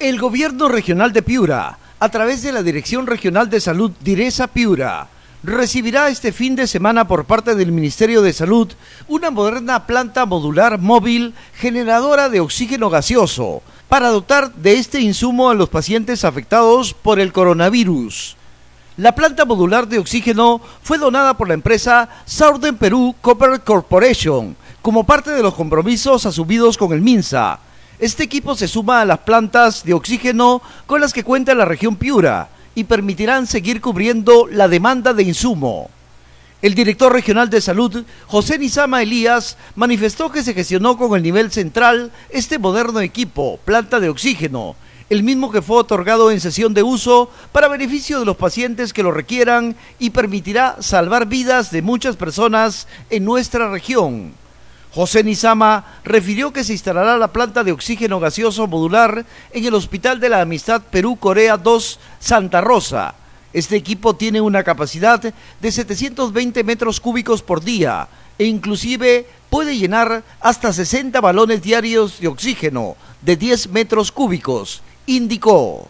El gobierno regional de Piura, a través de la Dirección Regional de Salud Direza Piura, recibirá este fin de semana por parte del Ministerio de Salud una moderna planta modular móvil generadora de oxígeno gaseoso para dotar de este insumo a los pacientes afectados por el coronavirus. La planta modular de oxígeno fue donada por la empresa Southern Peru Copper Corporation como parte de los compromisos asumidos con el MINSA. Este equipo se suma a las plantas de oxígeno con las que cuenta la región Piura y permitirán seguir cubriendo la demanda de insumo. El director regional de salud, José Nizama Elías, manifestó que se gestionó con el nivel central este moderno equipo, planta de oxígeno, el mismo que fue otorgado en sesión de uso para beneficio de los pacientes que lo requieran y permitirá salvar vidas de muchas personas en nuestra región. José Nizama refirió que se instalará la planta de oxígeno gaseoso modular en el Hospital de la Amistad Perú-Corea 2 Santa Rosa. Este equipo tiene una capacidad de 720 metros cúbicos por día e inclusive puede llenar hasta 60 balones diarios de oxígeno de 10 metros cúbicos, indicó.